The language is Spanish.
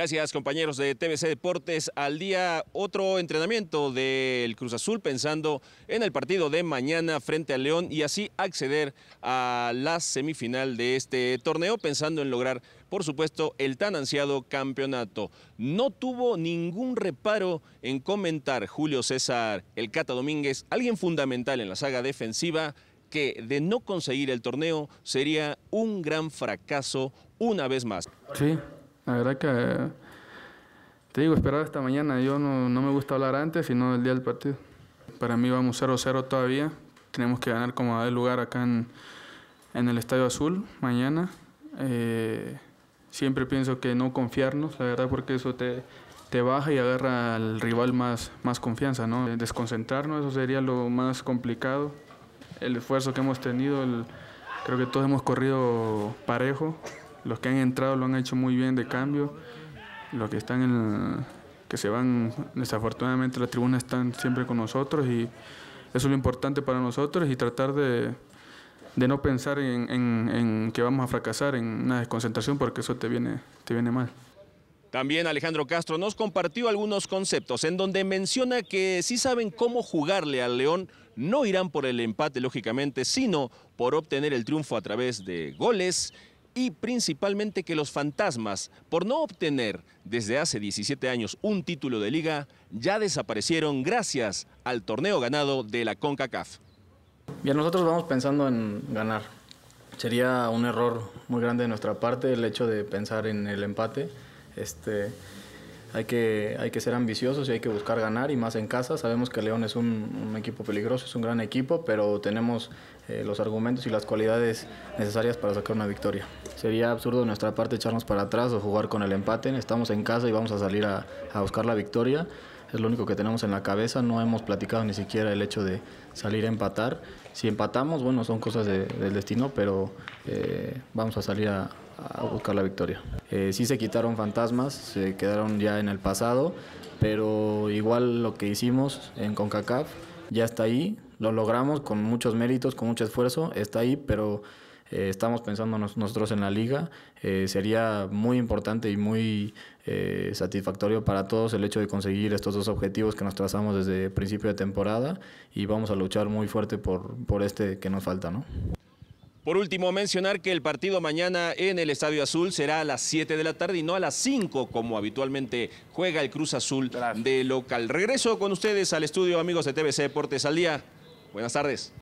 Gracias compañeros de TVC Deportes. Al día otro entrenamiento del Cruz Azul pensando en el partido de mañana frente al León y así acceder a la semifinal de este torneo pensando en lograr por supuesto, el tan ansiado campeonato. No tuvo ningún reparo en comentar Julio César El Cata Domínguez, alguien fundamental en la saga defensiva, que de no conseguir el torneo sería un gran fracaso una vez más. Sí, la verdad que, te digo, esperar hasta mañana. Yo no, me gusta hablar antes, sino el día del partido. Para mí vamos 0-0 todavía. Tenemos que ganar como el lugar acá en, el Estadio Azul mañana. Eh, siempre pienso que no confiarnos, la verdad, porque eso te, baja y agarra al rival más, más confianza, ¿no? Desconcentrarnos, eso sería lo más complicado. El esfuerzo que hemos tenido, el, creo que todos hemos corrido parejo, los que han entrado lo han hecho muy bien de cambio. Los que están en que se van desafortunadamente a la tribuna están siempre con nosotros y eso es lo importante para nosotros y tratar de, de no pensar en, en, que vamos a fracasar en una desconcentración porque eso te viene, te viene mal. También Alejandro Castro nos compartió algunos conceptos en donde menciona que si saben cómo jugarle al León, no irán por el empate lógicamente, sino por obtener el triunfo a través de goles y principalmente que los fantasmas, por no obtener desde hace 17 años un título de liga, ya desaparecieron gracias al torneo ganado de la CONCACAF. Bien, nosotros vamos pensando en ganar. Sería un error muy grande de nuestra parte el hecho de pensar en el empate. Este, hay que, hay que ser ambiciosos y hay que buscar ganar y más en casa. Sabemos que León es un, equipo peligroso, es un gran equipo, pero tenemos eh, los argumentos y las cualidades necesarias para sacar una victoria. Sería absurdo de nuestra parte echarnos para atrás o jugar con el empate. Estamos en casa y vamos a salir a, buscar la victoria es lo único que tenemos en la cabeza, no hemos platicado ni siquiera el hecho de salir a empatar. Si empatamos, bueno, son cosas del destino, pero eh, vamos a salir a, a buscar la victoria. Eh, sí se quitaron fantasmas, se quedaron ya en el pasado, pero igual lo que hicimos en CONCACAF ya está ahí, lo logramos con muchos méritos, con mucho esfuerzo, está ahí, pero eh, estamos pensando nosotros en la liga. Eh, sería muy importante y muy satisfactorio para todos el hecho de conseguir estos dos objetivos que nos trazamos desde principio de temporada y vamos a luchar muy fuerte por, por este que nos falta. ¿no? Por último, mencionar que el partido mañana en el Estadio Azul será a las 7 de la tarde y no a las 5 como habitualmente juega el Cruz Azul de local. Regreso con ustedes al estudio, amigos de TVC Deportes al Día. Buenas tardes.